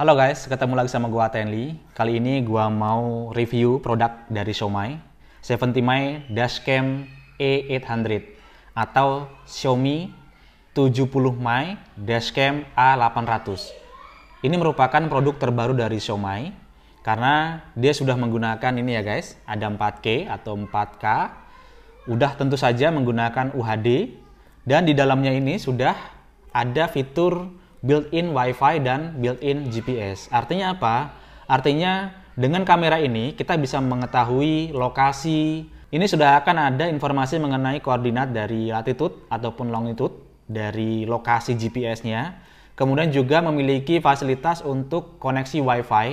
Halo guys, ketemu lagi sama gua Tenli. Kali ini gua mau review produk dari Xiaomi, Seventy e mi Dashcam a 800 atau Xiaomi 70Mi Dashcam A800. Ini merupakan produk terbaru dari Xiaomi karena dia sudah menggunakan ini ya guys, ada 4K atau 4K. Udah tentu saja menggunakan UHD dan di dalamnya ini sudah ada fitur built-in WiFi dan built-in GPS. Artinya apa? Artinya dengan kamera ini kita bisa mengetahui lokasi. Ini sudah akan ada informasi mengenai koordinat dari latitude ataupun longitude dari lokasi GPS-nya. Kemudian juga memiliki fasilitas untuk koneksi WiFi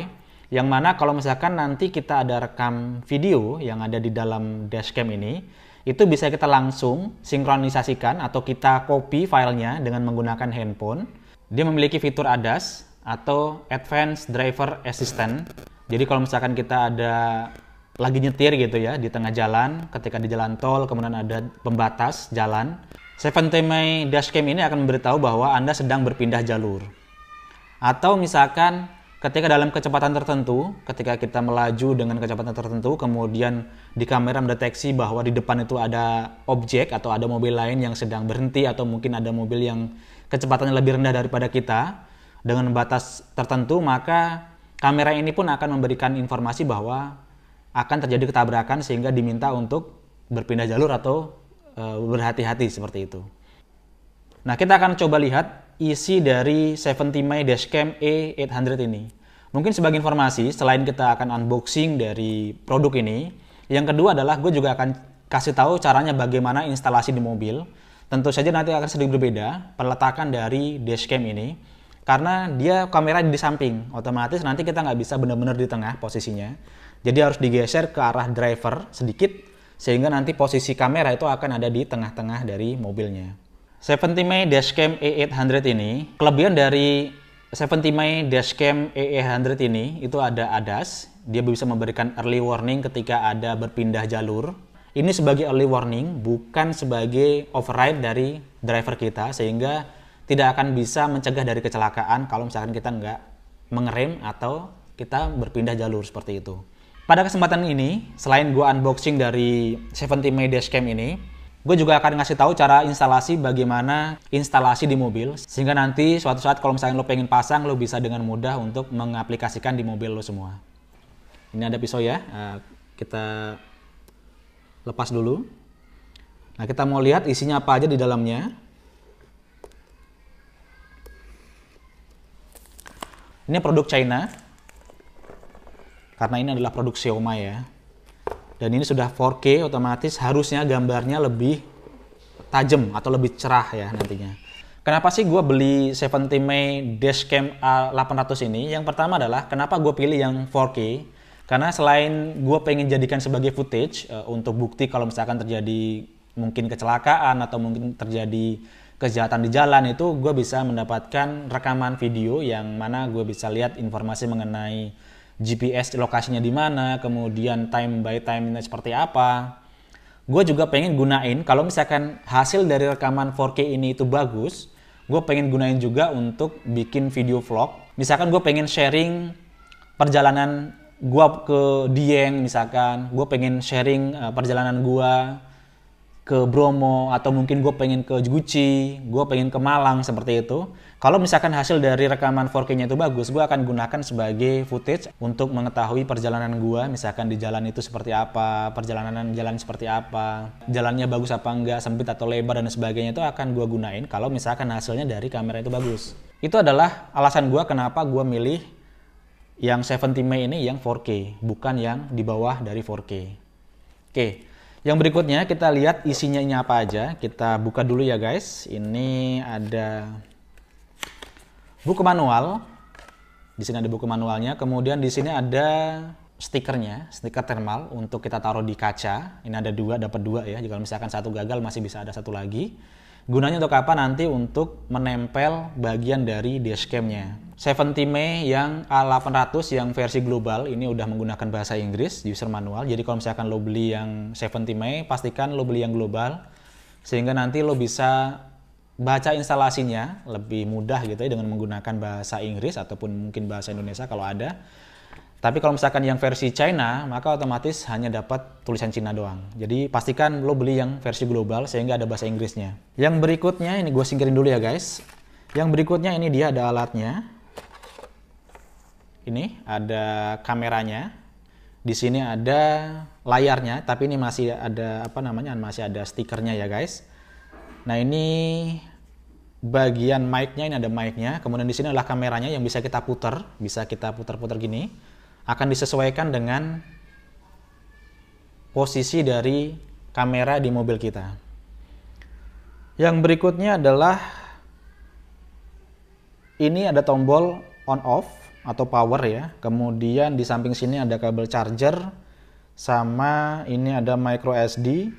yang mana kalau misalkan nanti kita ada rekam video yang ada di dalam dashcam ini, itu bisa kita langsung sinkronisasikan atau kita copy filenya dengan menggunakan handphone. Dia memiliki fitur ADAS atau Advanced Driver Assistant. Jadi kalau misalkan kita ada lagi nyetir gitu ya di tengah jalan, ketika di jalan tol kemudian ada pembatas jalan, Seventemai dashcam ini akan memberitahu bahwa Anda sedang berpindah jalur. Atau misalkan ketika dalam kecepatan tertentu, ketika kita melaju dengan kecepatan tertentu, kemudian di kamera mendeteksi bahwa di depan itu ada objek atau ada mobil lain yang sedang berhenti atau mungkin ada mobil yang kecepatannya lebih rendah daripada kita dengan batas tertentu, maka kamera ini pun akan memberikan informasi bahwa akan terjadi ketabrakan sehingga diminta untuk berpindah jalur atau e, berhati-hati seperti itu. Nah, kita akan coba lihat isi dari 70 May Dashcam E800 ini. Mungkin sebagai informasi, selain kita akan unboxing dari produk ini, yang kedua adalah gue juga akan kasih tahu caranya bagaimana instalasi di mobil Tentu saja nanti akan sedikit berbeda perletakan dari dashcam ini karena dia kamera di samping, otomatis nanti kita nggak bisa benar-benar di tengah posisinya. Jadi harus digeser ke arah driver sedikit sehingga nanti posisi kamera itu akan ada di tengah-tengah dari mobilnya. 70 May dashcam A800 e ini, kelebihan dari 70 May dashcam A800 e ini itu ada ADAS, dia bisa memberikan early warning ketika ada berpindah jalur ini sebagai early warning, bukan sebagai override dari driver kita, sehingga tidak akan bisa mencegah dari kecelakaan kalau misalkan kita nggak mengerem atau kita berpindah jalur seperti itu. Pada kesempatan ini, selain gua unboxing dari 70 May Dashcam ini, gue juga akan ngasih tahu cara instalasi bagaimana instalasi di mobil, sehingga nanti suatu saat kalau misalnya lo pengen pasang, lo bisa dengan mudah untuk mengaplikasikan di mobil lo semua. Ini ada pisau ya, eh, kita lepas dulu. Nah, kita mau lihat isinya apa aja di dalamnya. Ini produk China. Karena ini adalah produk Xiaomi ya. Dan ini sudah 4K otomatis harusnya gambarnya lebih tajam atau lebih cerah ya nantinya. Kenapa sih gue beli 70 May Dashcam A800 ini? Yang pertama adalah kenapa gue pilih yang 4K? Karena selain gue pengen jadikan sebagai footage uh, untuk bukti kalau misalkan terjadi mungkin kecelakaan atau mungkin terjadi kejahatan di jalan itu gue bisa mendapatkan rekaman video yang mana gue bisa lihat informasi mengenai GPS lokasinya di mana, kemudian time by time seperti apa. Gue juga pengen gunain kalau misalkan hasil dari rekaman 4K ini itu bagus, gue pengen gunain juga untuk bikin video vlog. Misalkan gue pengen sharing perjalanan gua ke Dieng misalkan, gue pengen sharing eh, perjalanan gue ke Bromo atau mungkin gue pengen ke Gucci, gue pengen ke Malang seperti itu. Kalau misalkan hasil dari rekaman 4K-nya itu bagus, gue akan gunakan sebagai footage untuk mengetahui perjalanan gue, misalkan di jalan itu seperti apa, perjalanan jalan seperti apa, jalannya bagus apa enggak, sempit atau lebar dan sebagainya itu akan gue gunain kalau misalkan hasilnya dari kamera itu bagus. Itu adalah alasan gue kenapa gue milih yang 70 mei ini yang 4K, bukan yang di bawah dari 4K. Oke, yang berikutnya kita lihat isinya ini apa aja. Kita buka dulu ya guys. Ini ada buku manual. Di sini ada buku manualnya. Kemudian di sini ada stikernya, stiker thermal untuk kita taruh di kaca. Ini ada dua, dapat dua ya. Jika misalkan satu gagal masih bisa ada satu lagi. Gunanya untuk apa? Nanti untuk menempel bagian dari dashcamnya. seventy May yang A800 yang versi global ini udah menggunakan bahasa Inggris user manual. Jadi kalau misalkan lo beli yang seventy May pastikan lo beli yang global sehingga nanti lo bisa baca instalasinya lebih mudah gitu ya dengan menggunakan bahasa Inggris ataupun mungkin bahasa Indonesia kalau ada tapi kalau misalkan yang versi China, maka otomatis hanya dapat tulisan Cina doang. Jadi pastikan lo beli yang versi global sehingga ada bahasa Inggrisnya. Yang berikutnya, ini gue singkirin dulu ya guys. Yang berikutnya ini dia ada alatnya. Ini ada kameranya. Di sini ada layarnya, tapi ini masih ada apa namanya? Masih ada stikernya ya guys. Nah ini bagian mic-nya ini ada mic-nya. Kemudian di sini adalah kameranya yang bisa kita putar, bisa kita putar-putar gini akan disesuaikan dengan posisi dari kamera di mobil kita. Yang berikutnya adalah ini ada tombol on off atau power ya. Kemudian di samping sini ada kabel charger sama ini ada micro SD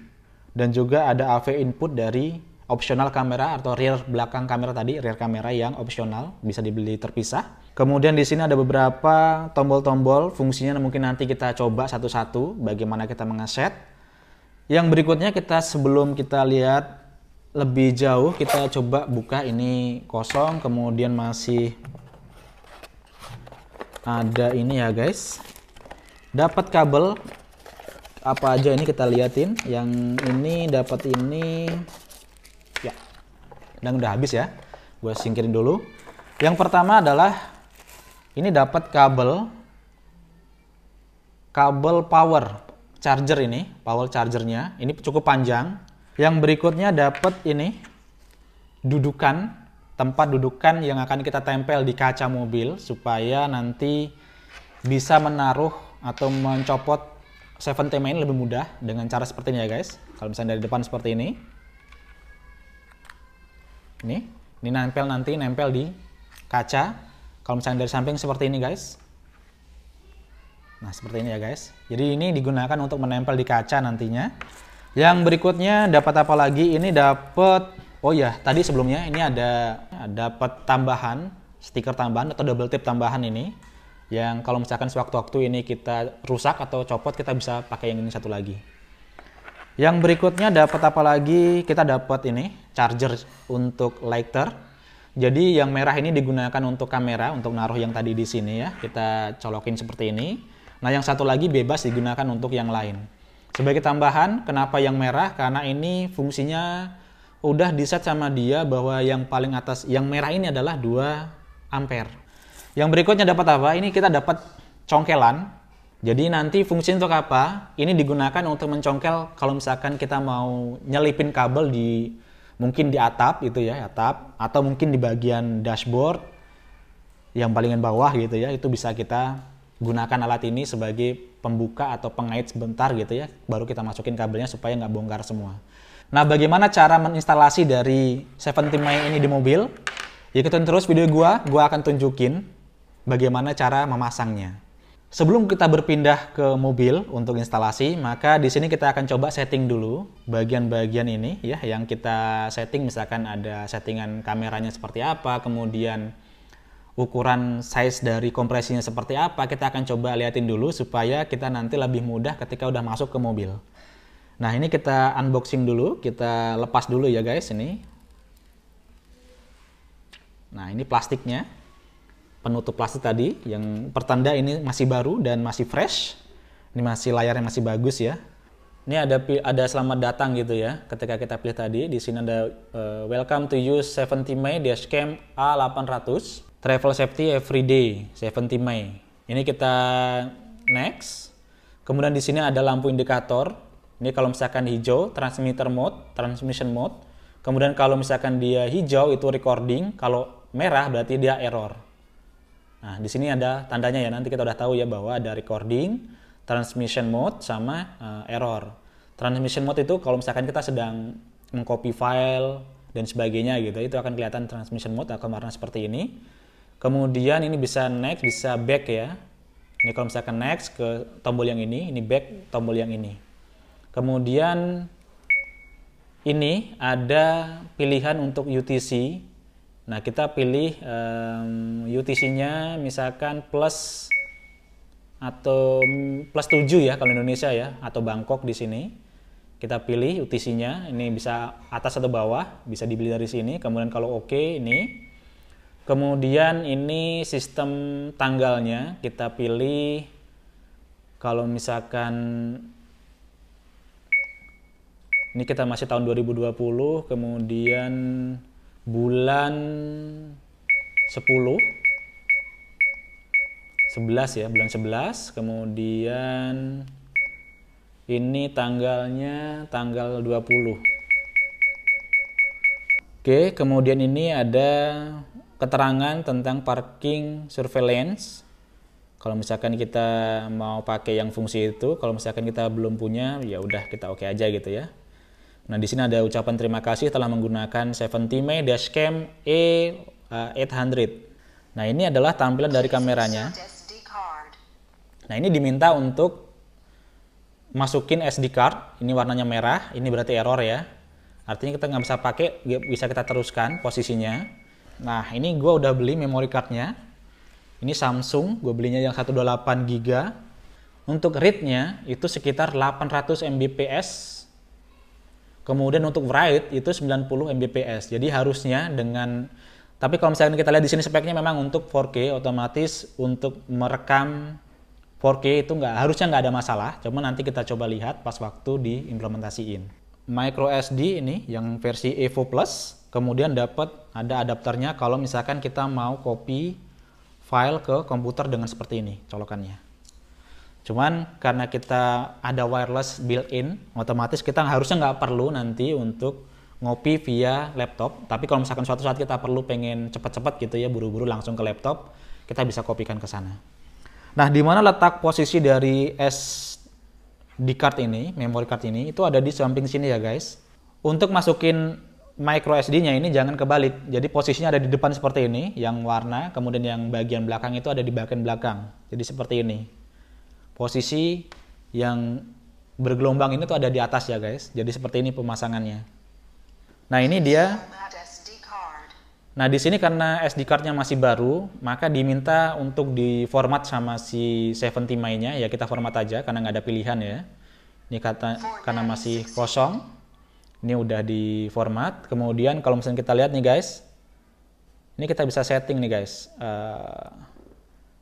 dan juga ada AV input dari opsional kamera atau rear belakang kamera tadi, rear kamera yang opsional bisa dibeli terpisah. Kemudian di sini ada beberapa tombol-tombol fungsinya mungkin nanti kita coba satu-satu bagaimana kita mengeset. Yang berikutnya kita sebelum kita lihat lebih jauh kita coba buka ini kosong kemudian masih ada ini ya guys. Dapat kabel apa aja ini kita liatin. Yang ini dapat ini dan udah habis ya gue singkirin dulu yang pertama adalah ini dapat kabel kabel power charger ini power chargernya ini cukup panjang yang berikutnya dapat ini dudukan tempat dudukan yang akan kita tempel di kaca mobil supaya nanti bisa menaruh atau mencopot 7 main lebih mudah dengan cara seperti ini ya guys kalau misalnya dari depan seperti ini ini, ini nempel nanti, nempel di kaca. Kalau misalnya dari samping seperti ini guys. Nah seperti ini ya guys. Jadi ini digunakan untuk menempel di kaca nantinya. Yang berikutnya dapat apa lagi? Ini dapat, oh ya tadi sebelumnya ini ada dapat tambahan, stiker tambahan atau double tip tambahan ini. Yang kalau misalkan sewaktu-waktu ini kita rusak atau copot, kita bisa pakai yang ini satu lagi. Yang berikutnya dapat apa lagi? Kita dapat ini charger untuk lighter. Jadi yang merah ini digunakan untuk kamera, untuk naruh yang tadi di sini ya. Kita colokin seperti ini. Nah yang satu lagi bebas digunakan untuk yang lain. Sebagai tambahan, kenapa yang merah? Karena ini fungsinya udah diset sama dia bahwa yang paling atas, yang merah ini adalah 2 ampere. Yang berikutnya dapat apa? Ini kita dapat congkelan jadi nanti fungsi untuk apa? Ini digunakan untuk mencongkel kalau misalkan kita mau nyelipin kabel di mungkin di atap gitu ya, atap atau mungkin di bagian dashboard yang palingan bawah gitu ya, itu bisa kita gunakan alat ini sebagai pembuka atau pengait sebentar gitu ya, baru kita masukin kabelnya supaya nggak bongkar semua. Nah, bagaimana cara menginstalasi dari 70 Maya ini di mobil? Ikutin terus video gua, gua akan tunjukin bagaimana cara memasangnya. Sebelum kita berpindah ke mobil untuk instalasi, maka di sini kita akan coba setting dulu bagian-bagian ini ya yang kita setting misalkan ada settingan kameranya seperti apa, kemudian ukuran size dari kompresinya seperti apa, kita akan coba liatin dulu supaya kita nanti lebih mudah ketika udah masuk ke mobil. Nah, ini kita unboxing dulu, kita lepas dulu ya guys ini. Nah, ini plastiknya penutup plastik tadi yang pertanda ini masih baru dan masih fresh. Ini masih layarnya masih bagus ya. Ini ada ada selamat datang gitu ya ketika kita pilih tadi. Di sini ada uh, welcome to use 70 May dashcam A800 travel safety everyday 70 May. Ini kita next. Kemudian di sini ada lampu indikator. Ini kalau misalkan hijau transmitter mode, transmission mode. Kemudian kalau misalkan dia hijau itu recording, kalau merah berarti dia error. Nah, di sini ada tandanya ya, nanti kita udah tahu ya bahwa ada recording, transmission mode, sama uh, error. Transmission mode itu kalau misalkan kita sedang mengcopy file dan sebagainya gitu, itu akan kelihatan transmission mode akan warna seperti ini. Kemudian ini bisa next, bisa back ya. Ini kalau misalkan next ke tombol yang ini, ini back tombol yang ini. Kemudian ini ada pilihan untuk UTC Nah, kita pilih um, UTC-nya misalkan plus atau plus 7 ya kalau Indonesia ya atau Bangkok di sini. Kita pilih UTC-nya, ini bisa atas atau bawah, bisa dibeli dari sini. Kemudian kalau oke okay, ini. Kemudian ini sistem tanggalnya kita pilih kalau misalkan ini kita masih tahun 2020, kemudian bulan 10 11 ya, bulan 11. Kemudian ini tanggalnya tanggal 20. Oke, kemudian ini ada keterangan tentang parking surveillance. Kalau misalkan kita mau pakai yang fungsi itu, kalau misalkan kita belum punya, ya udah kita oke okay aja gitu ya. Nah, di sini ada ucapan terima kasih telah menggunakan 70 May dashcam E800. Nah, ini adalah tampilan dari kameranya. Nah, ini diminta untuk masukin SD card. Ini warnanya merah, ini berarti error ya. Artinya kita nggak bisa pakai, bisa kita teruskan posisinya. Nah, ini gue udah beli memory cardnya. Ini Samsung, gue belinya yang 128 GB. Untuk read-nya itu sekitar 800 Mbps Kemudian untuk write itu 90 Mbps. Jadi harusnya dengan tapi kalau misalnya kita lihat di sini speknya memang untuk 4K otomatis untuk merekam 4K itu nggak harusnya nggak ada masalah. Cuma nanti kita coba lihat pas waktu diimplementasiin. Micro SD ini yang versi Evo Plus kemudian dapat ada adapternya kalau misalkan kita mau copy file ke komputer dengan seperti ini colokannya. Cuman karena kita ada wireless built-in, otomatis kita harusnya nggak perlu nanti untuk ngopi via laptop. Tapi kalau misalkan suatu saat kita perlu pengen cepat-cepat gitu ya, buru-buru langsung ke laptop, kita bisa kopikan ke sana. Nah, di mana letak posisi dari SD card ini, memory card ini, itu ada di samping sini ya guys. Untuk masukin micro SD-nya ini jangan kebalik. Jadi posisinya ada di depan seperti ini, yang warna, kemudian yang bagian belakang itu ada di bagian belakang. Jadi seperti ini posisi yang bergelombang ini tuh ada di atas ya guys. Jadi seperti ini pemasangannya. Nah ini dia. Nah di sini karena SD cardnya masih baru, maka diminta untuk di format sama si 70 mainnya. Ya kita format aja karena nggak ada pilihan ya. Ini kata karena masih kosong. Ini udah di format. Kemudian kalau misalnya kita lihat nih guys, ini kita bisa setting nih guys. Uh,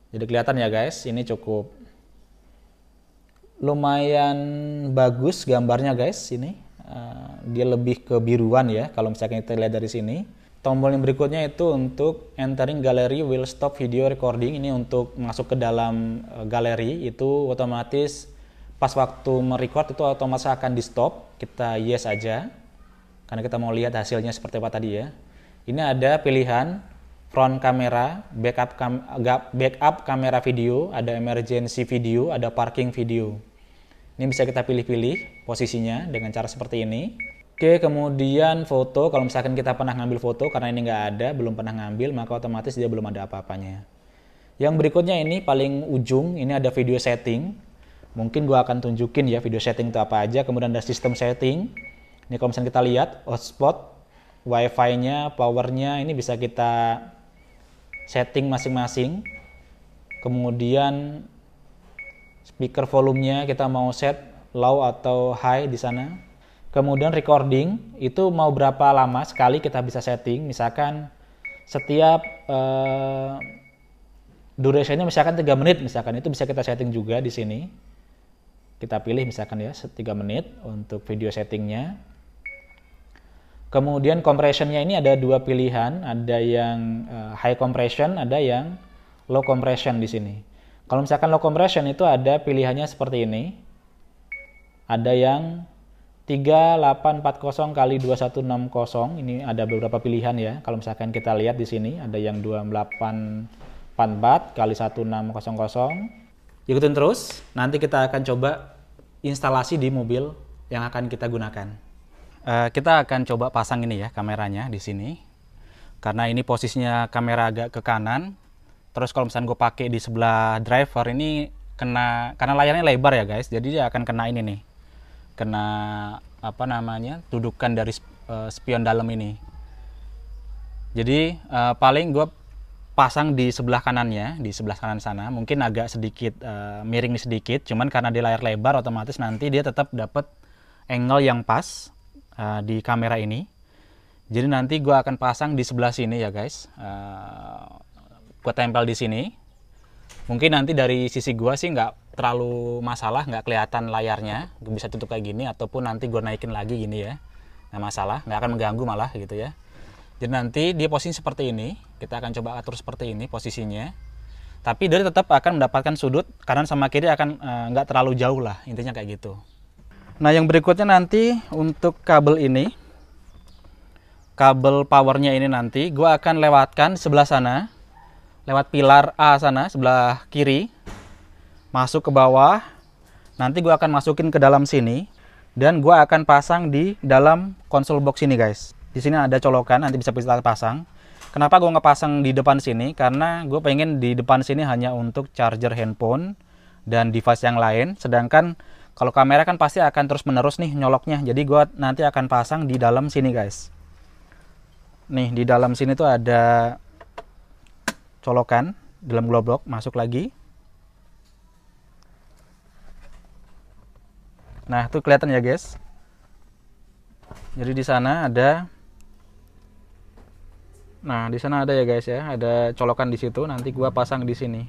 jadi kelihatan ya guys, ini cukup lumayan bagus gambarnya guys ini uh, dia lebih ke biruan ya kalau misalnya kita lihat dari sini tombol yang berikutnya itu untuk entering gallery will stop video recording ini untuk masuk ke dalam uh, galeri itu otomatis pas waktu merecord itu otomatis akan di stop kita yes aja karena kita mau lihat hasilnya seperti apa tadi ya ini ada pilihan front camera, backup kam backup kamera video, ada emergency video, ada parking video. Ini bisa kita pilih-pilih posisinya dengan cara seperti ini. Oke, kemudian foto. Kalau misalkan kita pernah ngambil foto, karena ini nggak ada, belum pernah ngambil, maka otomatis dia belum ada apa-apanya. Yang berikutnya ini paling ujung, ini ada video setting. Mungkin gue akan tunjukin ya video setting itu apa aja. Kemudian ada sistem setting. Ini kalau misalkan kita lihat, hotspot, wifi-nya, powernya, ini bisa kita setting masing-masing. Kemudian speaker volumenya kita mau set low atau high di sana. Kemudian recording itu mau berapa lama sekali kita bisa setting. Misalkan setiap uh, durationnya misalkan 3 menit misalkan itu bisa kita setting juga di sini. Kita pilih misalkan ya 3 menit untuk video settingnya. Kemudian compressionnya ini ada dua pilihan, ada yang eh, high compression, ada yang low compression di sini. Kalau misalkan low compression itu ada pilihannya seperti ini. Ada yang 3840 kali 2160. Ini ada beberapa pilihan ya. Kalau misalkan kita lihat di sini ada yang 2844 kali 1600. Ikutin terus. Nanti kita akan coba instalasi di mobil yang akan kita gunakan. Uh, kita akan coba pasang ini ya kameranya di sini. Karena ini posisinya kamera agak ke kanan, terus kalau misalnya gue pakai di sebelah driver ini kena karena layarnya lebar ya guys jadi dia akan kena ini nih kena apa namanya dudukan dari uh, spion dalam ini jadi uh, paling gue pasang di sebelah kanannya di sebelah kanan sana mungkin agak sedikit uh, miring sedikit cuman karena di layar lebar otomatis nanti dia tetap dapat angle yang pas uh, di kamera ini jadi nanti gue akan pasang di sebelah sini ya guys uh, gue tempel di sini mungkin nanti dari sisi gua sih nggak terlalu masalah nggak kelihatan layarnya gue bisa tutup kayak gini ataupun nanti gua naikin lagi gini ya nggak masalah nggak akan mengganggu malah gitu ya jadi nanti dia posisi seperti ini kita akan coba atur seperti ini posisinya tapi dia tetap akan mendapatkan sudut kanan sama kiri akan eh, nggak terlalu jauh lah intinya kayak gitu nah yang berikutnya nanti untuk kabel ini kabel powernya ini nanti gua akan lewatkan sebelah sana lewat pilar A sana sebelah kiri masuk ke bawah nanti gue akan masukin ke dalam sini dan gue akan pasang di dalam konsol box ini guys di sini ada colokan nanti bisa kita pasang kenapa gue nggak pasang di depan sini karena gue pengen di depan sini hanya untuk charger handphone dan device yang lain sedangkan kalau kamera kan pasti akan terus menerus nih nyoloknya jadi gue nanti akan pasang di dalam sini guys nih di dalam sini tuh ada colokan dalam globlock masuk lagi nah itu kelihatan ya guys jadi di sana ada nah di sana ada ya guys ya ada colokan di situ nanti gua pasang di sini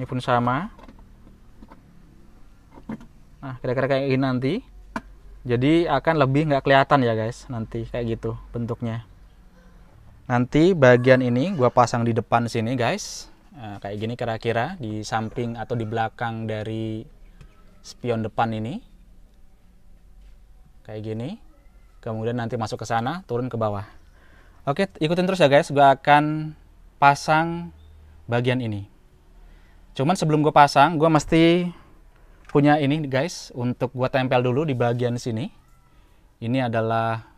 ini pun sama nah kira-kira kayak gini nanti jadi akan lebih nggak kelihatan ya guys nanti kayak gitu bentuknya nanti bagian ini gue pasang di depan sini guys nah, kayak gini kira-kira di samping atau di belakang dari spion depan ini kayak gini kemudian nanti masuk ke sana turun ke bawah oke ikutin terus ya guys gue akan pasang bagian ini cuman sebelum gue pasang gue mesti punya ini guys untuk gue tempel dulu di bagian sini ini adalah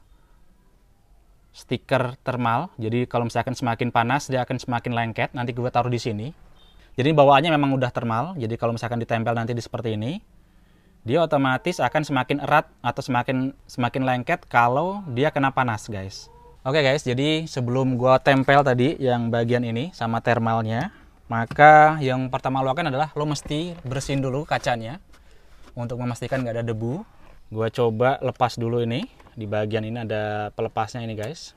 stiker thermal. Jadi kalau misalkan semakin panas dia akan semakin lengket. Nanti gue taruh di sini. Jadi bawaannya memang udah thermal. Jadi kalau misalkan ditempel nanti di seperti ini, dia otomatis akan semakin erat atau semakin semakin lengket kalau dia kena panas, guys. Oke okay guys, jadi sebelum gua tempel tadi yang bagian ini sama thermalnya, maka yang pertama lo akan adalah lo mesti bersihin dulu kacanya untuk memastikan nggak ada debu. Gua coba lepas dulu ini di bagian ini ada pelepasnya ini guys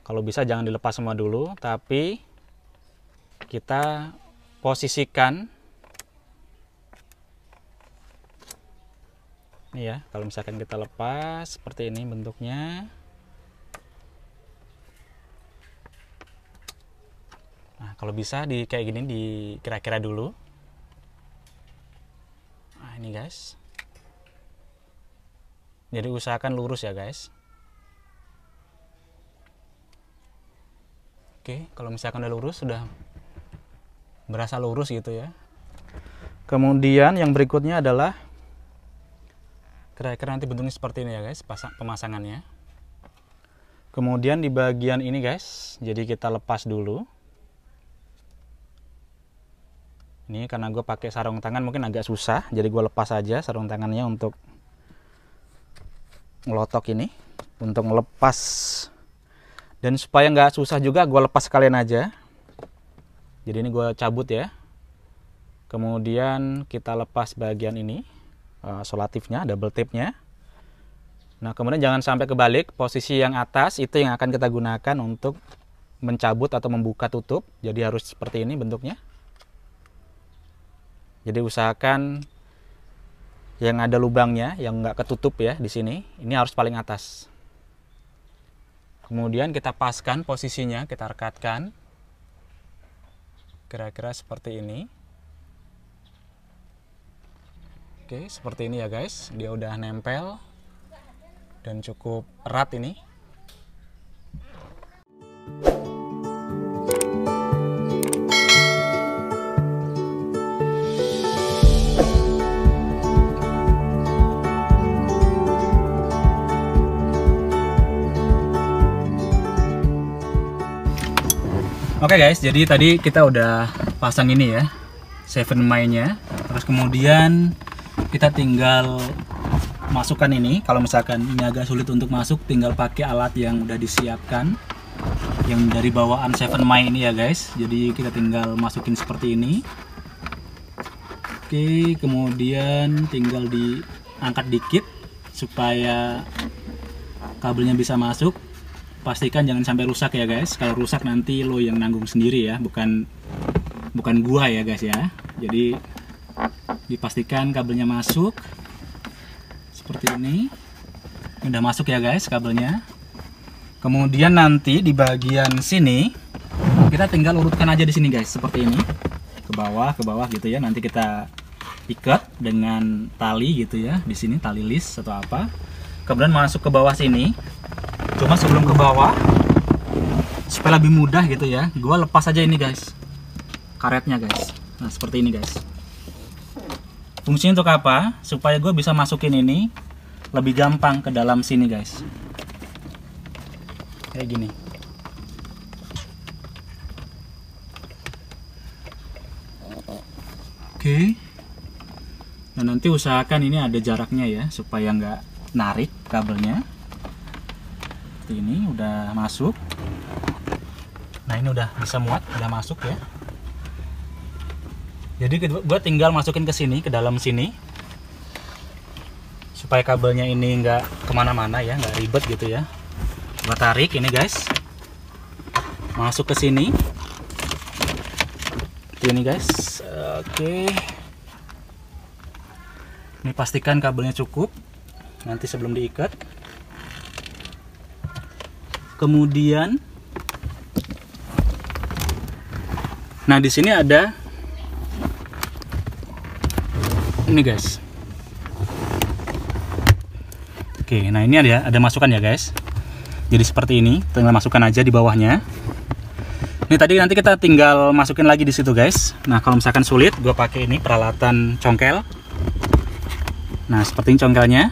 kalau bisa jangan dilepas semua dulu tapi kita posisikan ini ya kalau misalkan kita lepas seperti ini bentuknya nah kalau bisa di kayak gini di kira-kira dulu nah ini guys jadi usahakan lurus ya guys oke kalau misalkan udah lurus sudah berasa lurus gitu ya kemudian yang berikutnya adalah kira-kira nanti bentuknya seperti ini ya guys pasang, pemasangannya kemudian di bagian ini guys jadi kita lepas dulu ini karena gue pakai sarung tangan mungkin agak susah jadi gue lepas aja sarung tangannya untuk ngelotok ini untuk melepas dan supaya nggak susah juga gue lepas sekalian aja jadi ini gue cabut ya kemudian kita lepas bagian ini uh, solatifnya double tipnya nah kemudian jangan sampai kebalik posisi yang atas itu yang akan kita gunakan untuk mencabut atau membuka tutup jadi harus seperti ini bentuknya jadi usahakan yang ada lubangnya yang nggak ketutup ya di sini ini harus paling atas kemudian kita paskan posisinya kita rekatkan kira-kira seperti ini oke seperti ini ya guys dia udah nempel dan cukup erat ini Thank you Oke okay guys, jadi tadi kita udah pasang ini ya, seven mainnya. Terus kemudian kita tinggal masukkan ini. Kalau misalkan ini agak sulit untuk masuk, tinggal pakai alat yang udah disiapkan, yang dari bawaan seven main ini ya guys. Jadi kita tinggal masukin seperti ini. Oke, kemudian tinggal diangkat dikit supaya kabelnya bisa masuk pastikan jangan sampai rusak ya guys kalau rusak nanti lo yang nanggung sendiri ya bukan bukan gua ya guys ya jadi dipastikan kabelnya masuk seperti ini udah masuk ya guys kabelnya kemudian nanti di bagian sini kita tinggal urutkan aja di sini guys seperti ini ke bawah ke bawah gitu ya nanti kita ikat dengan tali gitu ya di sini tali list atau apa kemudian masuk ke bawah sini cuma sebelum ke bawah supaya lebih mudah gitu ya Gua lepas aja ini guys karetnya guys nah seperti ini guys fungsinya untuk apa supaya gue bisa masukin ini lebih gampang ke dalam sini guys kayak gini Oke. Okay. Nah nanti usahakan ini ada jaraknya ya supaya nggak narik kabelnya seperti ini udah masuk nah ini udah bisa muat udah masuk ya jadi gue tinggal masukin ke sini ke dalam sini supaya kabelnya ini nggak kemana-mana ya nggak ribet gitu ya gue tarik ini guys masuk ke sini ini guys oke ini pastikan kabelnya cukup nanti sebelum diikat kemudian nah di sini ada ini guys oke nah ini ada ada masukan ya guys jadi seperti ini tinggal masukkan aja di bawahnya ini tadi nanti kita tinggal masukin lagi di situ guys nah kalau misalkan sulit gue pakai ini peralatan congkel nah seperti ini congkelnya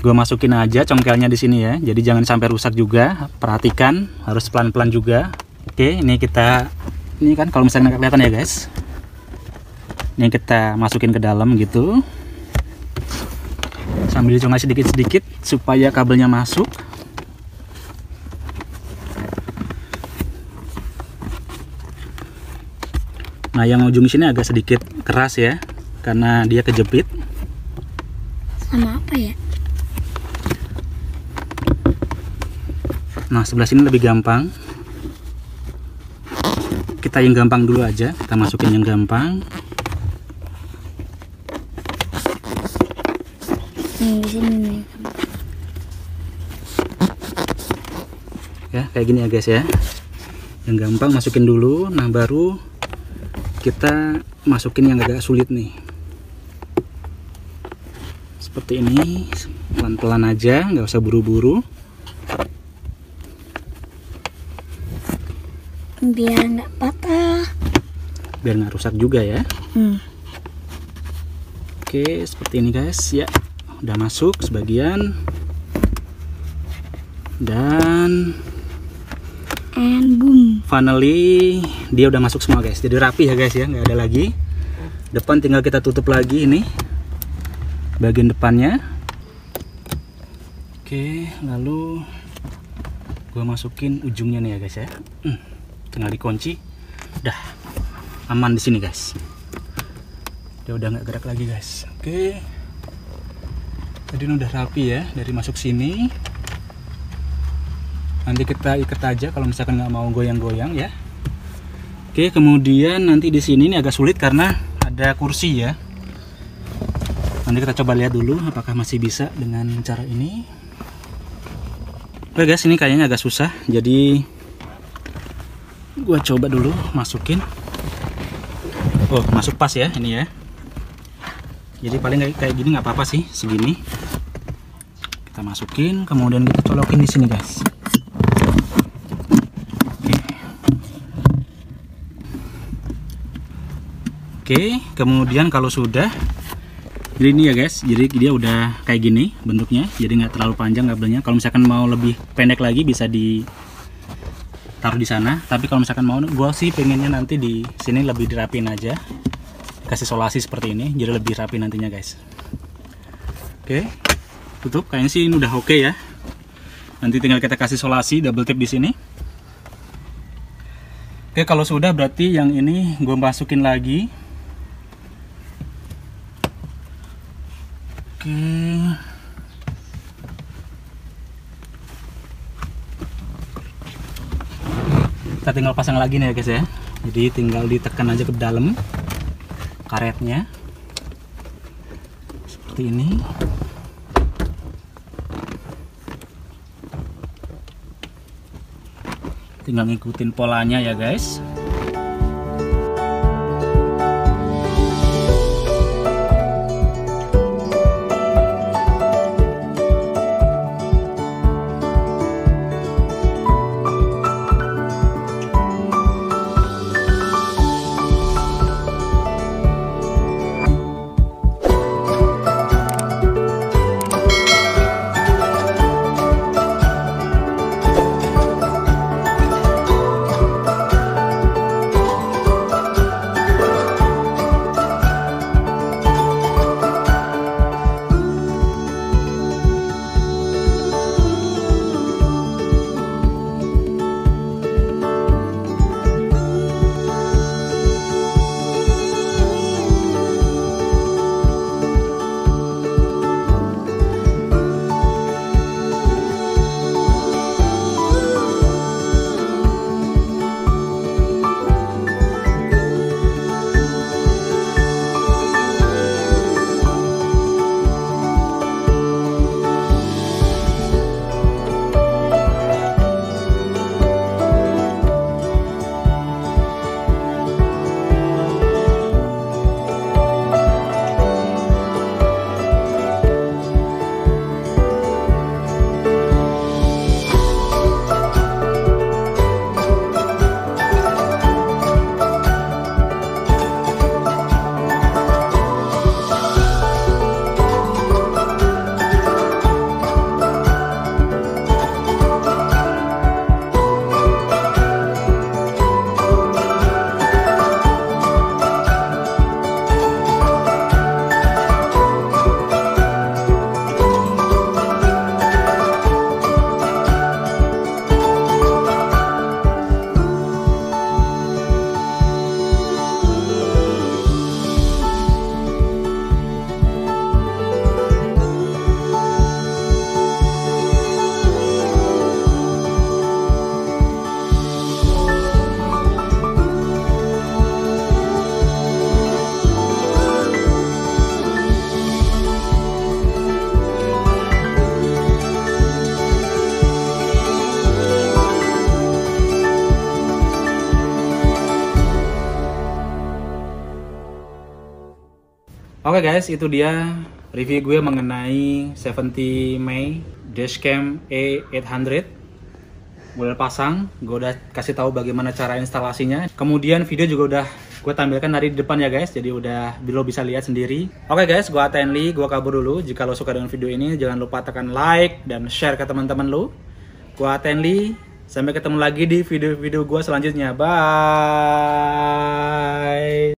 gue masukin aja congkelnya di sini ya jadi jangan sampai rusak juga perhatikan harus pelan-pelan juga oke ini kita ini kan kalau misalnya kelihatan ya guys ini kita masukin ke dalam gitu sambil dicongkel sedikit-sedikit supaya kabelnya masuk nah yang ujung sini agak sedikit keras ya karena dia kejepit sama apa ya nah sebelah sini lebih gampang kita yang gampang dulu aja kita masukin yang gampang nih ya kayak gini ya guys ya yang gampang masukin dulu nah baru kita masukin yang agak sulit nih seperti ini pelan-pelan aja nggak usah buru-buru biar nggak patah biar nggak rusak juga ya hmm. oke seperti ini guys ya udah masuk sebagian dan and boom finally dia udah masuk semua guys jadi rapi ya guys ya nggak ada lagi depan tinggal kita tutup lagi ini bagian depannya oke lalu gue masukin ujungnya nih ya guys ya hmm tinggal dikunci udah aman di sini guys dia udah nggak gerak lagi guys oke jadi ini udah rapi ya dari masuk sini nanti kita ikat aja kalau misalkan nggak mau goyang-goyang ya oke kemudian nanti di sini ini agak sulit karena ada kursi ya nanti kita coba lihat dulu apakah masih bisa dengan cara ini oke guys ini kayaknya agak susah jadi gua coba dulu masukin oh masuk pas ya ini ya jadi paling kayak, kayak gini nggak apa-apa sih segini kita masukin kemudian kita colokin di sini guys Oke, kemudian kalau sudah, jadi ini ya guys, jadi dia udah kayak gini bentuknya, jadi nggak terlalu panjang kabelnya. Kalau misalkan mau lebih pendek lagi bisa di taruh di sana tapi kalau misalkan mau gue sih pengennya nanti di sini lebih dirapin aja kasih solasi seperti ini jadi lebih rapi nantinya guys oke tutup kayaknya sih ini udah oke okay ya nanti tinggal kita kasih solasi double tip di sini oke kalau sudah berarti yang ini gue masukin lagi oke kita tinggal pasang lagi nih ya guys ya jadi tinggal ditekan aja ke dalam karetnya seperti ini tinggal ngikutin polanya ya guys Oke guys, itu dia review gue mengenai 70 May Dashcam A800 udah pasang, gue udah kasih tahu bagaimana cara instalasinya. Kemudian video juga udah gue tampilkan dari depan ya guys, jadi udah lo bisa lihat sendiri. Oke okay guys, gue Atenly, gue kabur dulu. Jika lo suka dengan video ini, jangan lupa tekan like dan share ke teman-teman lo. Gue Atenly, sampai ketemu lagi di video-video gue selanjutnya. Bye!